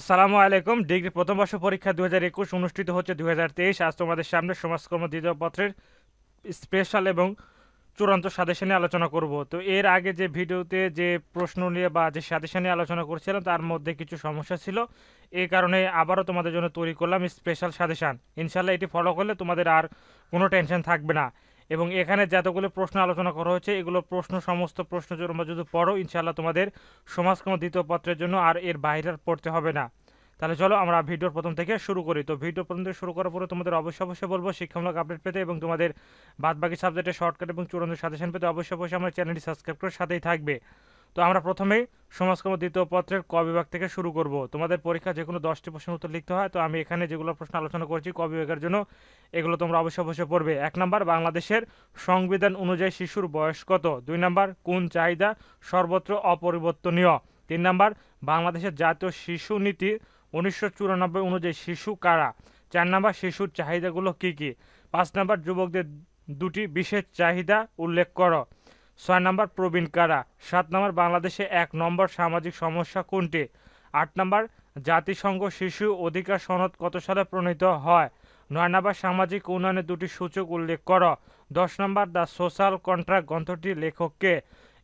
আসসালামু আলাইকুম ডিগ্রি প্রথম বর্ষ পরীক্ষা দু হাজার একুশ অনুষ্ঠিত হচ্ছে দু হাজার তেইশ আজ তোমাদের সামনে সমাজকর্ম দ্বিতীয় পত্রের স্পেশাল এবং চূড়ান্ত সাদেশে নিয়ে আলোচনা করব তো এর আগে যে ভিডিওতে যে প্রশ্ন নিয়ে বা যে সাদেশে নিয়ে আলোচনা করছিলাম তার মধ্যে কিছু সমস্যা ছিল এই কারণে আবারও তোমাদের জন্য তৈরি করলাম স্পেশাল সাদেশান ইনশাল্লাহ এটি ফলো করলে তোমাদের আর কোনো টেনশন থাকবে না এবং এখানে যতগুলো প্রশ্ন আলোচনা করা হয়েছে এগুলো প্রশ্ন সমস্ত প্রশ্ন তোমরা যদি পড়ো ইনশাআল্লাহ তোমাদের সমাজকর্ম দ্বিতীয় পত্রের জন্য আর এর বাইরে পড়তে হবে না তাহলে চলো আমরা ভিডিওর প্রথম থেকে শুরু করি তো ভিডিও প্রথম থেকে শুরু করার পরে তোমাদের অবশ্যই অবশ্যই বলবো শিক্ষামূলক আপডেট পেতে এবং তোমাদের বাদবাকি সাবজেক্টে শর্টকাট এবং চূড়ান্ত সাজেশন পেতে অবশ্যই অবশ্যই আমার চ্যানেলটি সাবস্ক্রাইব করে সাথেই থাকবে তো আমরা প্রথমে সমাজকর্ম দ্বিতীয় পত্রের ক বিভাগ থেকে শুরু করব তোমাদের পরীক্ষা যে কোনো দশটি প্রশ্নের উত্তর লিখতে হয় তো আমি এখানে যেগুলো প্রশ্ন আলোচনা করছি ক বিভাগের জন্য এগুলো তোমরা অবশ্যই অবশ্যই পড়বে এক নম্বর বাংলাদেশের সংবিধান অনুযায়ী শিশুর বয়স কত দুই নম্বর কোন চাহিদা সর্বত্র অপরিবর্তনীয় তিন নম্বর বাংলাদেশের জাতীয় শিশু নীতি উনিশশো চুরানব্বই অনুযায়ী শিশু কারা চার নম্বর শিশুর চাহিদাগুলো কি কি পাঁচ নম্বর যুবকদের দুটি বিশেষ চাহিদা উল্লেখ করো ছয় নম্বর প্রবীণ কারা সাত নম্বর বাংলাদেশে এক নম্বর সামাজিক সমস্যা কোনটি আট নম্বর জাতিসংঘ শিশু অধিকার সনদ কত সালে প্রণীত হয় নয় নম্বর সামাজিক উন্নয়নের দুটি সূচক উল্লেখ কর দশ নম্বর দ্য সোশ্যাল কন্ট্রাক্ট গ্রন্থটির লেখককে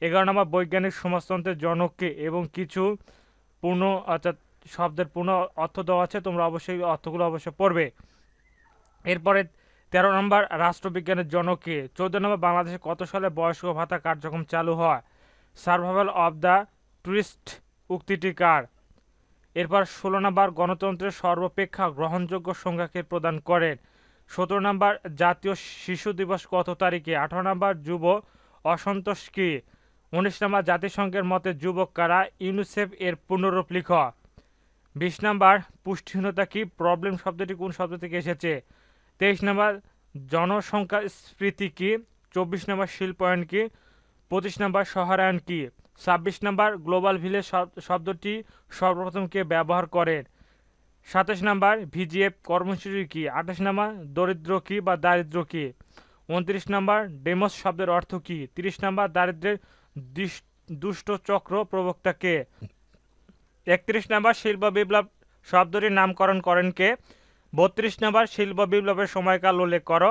এগারো নম্বর বৈজ্ঞানিক সমাজতন্ত্রের জনককে এবং কিছু পূর্ণ অর্থাৎ শব্দের পূর্ণ অর্থ দেওয়া আছে তোমরা অবশ্যই অর্থগুলো অবশ্যই পড়বে এরপরে তেরো নম্বর রাষ্ট্রবিজ্ঞানের জনকে চৌদ্দ নম্বর বাংলাদেশে কত সালে বয়স্ক ভাতা কার্যক্রম চালু হয় সার্ভাইভাল অব দ্য টুরিস্ট উক্তিটি কার এরপর ষোলো নম্বর গণতন্ত্রের সর্বাপেক্ষা গ্রহণযোগ্য কে প্রদান করেন সতেরো নম্বর জাতীয় শিশু দিবস কত তারিখে আঠারো নম্বর যুব অসন্তোষ কি উনিশ নম্বর জাতিসংঘের মতে যুবক কারা ইউনিসেফ এর পুনরূপ লিখ বিশ নম্বর পুষ্টিহীনতা কি প্রবলেম শব্দটি কোন শব্দ থেকে এসেছে তেইশ নম্বর জনসংখ্যা স্ফীতি কী চব্বিশ নম্বর শিল্পায়ন কী পঁচিশ নম্বর শহরায়ন কী ছাব্বিশ নম্বর গ্লোবাল ভিলেজ শব্দটি সর্বপ্রথম কে ব্যবহার করে সাতাশ নম্বর ভিজিএফ কর্মসূচি কী আঠাশ নম্বর দরিদ্র কী বা দারিদ্র কী উনত্রিশ নম্বর ডেমস শব্দের অর্থ কী তিরিশ নম্বর দারিদ্রের দুষ্ট চক্র প্রবক্তা কে একত্রিশ নম্বর শিল্প বিপ্লব শব্দটির নামকরণ করেন কে বত্রিশ নম্বর শিল্প বিপ্লবের সময়কাল উল্লেখ করো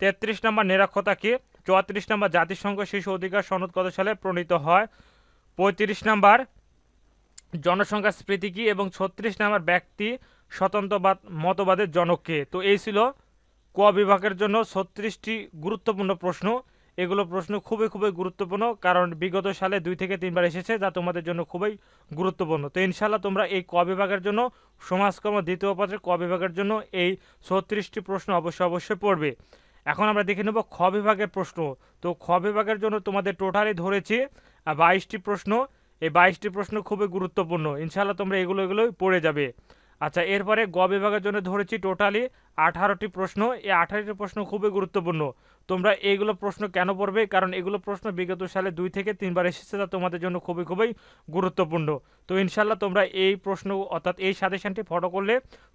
তেত্রিশ নম্বর নিরক্ষতা কি চৌত্রিশ নম্বর জাতিসংঘ শিশু অধিকার সনদ কত সালে প্রণীত হয় পঁয়ত্রিশ নম্বর জনসংখ্যা স্মৃতি কী এবং ছত্রিশ নম্বর ব্যক্তি স্বতন্ত্রবাদ মতবাদের জনক কে তো এই ছিল ক বিভাগের জন্য ছত্রিশটি গুরুত্বপূর্ণ প্রশ্ন এগুলো প্রশ্ন খুবই খুবই গুরুত্বপূর্ণ কারণ বিগত সালে দুই থেকে তিনবার এসেছে যা তোমাদের জন্য খুবই গুরুত্বপূর্ণ তো ইনশাল্লাহ তোমরা এই ক বিভাগের জন্য সমাজকর্ম দ্বিতীয় পাত্রের ক বিভাগের জন্য এই ছত্রিশটি প্রশ্ন অবশ্যই অবশ্যই পড়বে এখন আমরা দেখে নেব খ বিভাগের প্রশ্ন তো খ বিভাগের জন্য তোমাদের টোটালি ধরেছি বাইশটি প্রশ্ন এই বাইশটি প্রশ্ন খুবই গুরুত্বপূর্ণ ইনশাল্লাহ তোমরা এগুলো এগুলোই পড়ে যাবে আচ্ছা এরপরে গ বিভাগের জন্য ধরেছি টোটালি আঠারোটি প্রশ্ন এই আঠারোটি প্রশ্ন খুবই গুরুত্বপূর্ণ তোমরা এইগুলো প্রশ্ন কেন পড়বে কারণ এগুলো প্রশ্ন বিগত সালে দুই থেকে তিনবার এসেছে তা তোমাদের জন্য খুবই খুবই গুরুত্বপূর্ণ তো ইনশাল্লাহ তোমরা এই প্রশ্ন অর্থাৎ এই সাজেশনটি ফটো করলে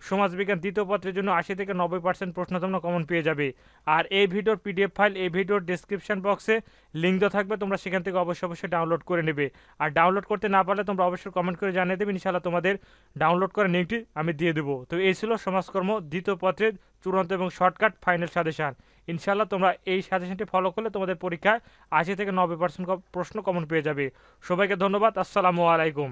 সমাজবিজ্ঞান দ্বিতীয় পত্রের জন্য আশি থেকে নব্বই পার্সেন্ট প্রশ্ন তোমরা কমন পেয়ে যাবে আর এই ভিডিওর পিডিএফ ফাইল এই ভিডিওর ডিসক্রিপশন বক্সে লিঙ্ক দেওয়া থাকবে তোমরা সেখান থেকে অবশ্যই অবশ্যই ডাউনলোড করে নেবে আর ডাউনলোড করতে না পারলে তোমরা অবশ্যই কমেন্ট করে জানিয়ে দেবে ইনশাল্লাহ তোমাদের ডাউনলোড করার লিঙ্কটি আমি দিয়ে দেবো তো এই ছিল সমাজকর্ম দ্বিতীয় পত্রের হচ্ছে চূড়ান্ত এবং শর্টকাট ফাইনাল সাজেশান ইনশাল্লাহ তোমরা এই সাজেশনটি ফলো করলে তোমাদের পরীক্ষায় আশি থেকে নব্বই পার্সেন্ট প্রশ্ন কমন পেয়ে যাবে সবাইকে ধন্যবাদ আসসালামু আলাইকুম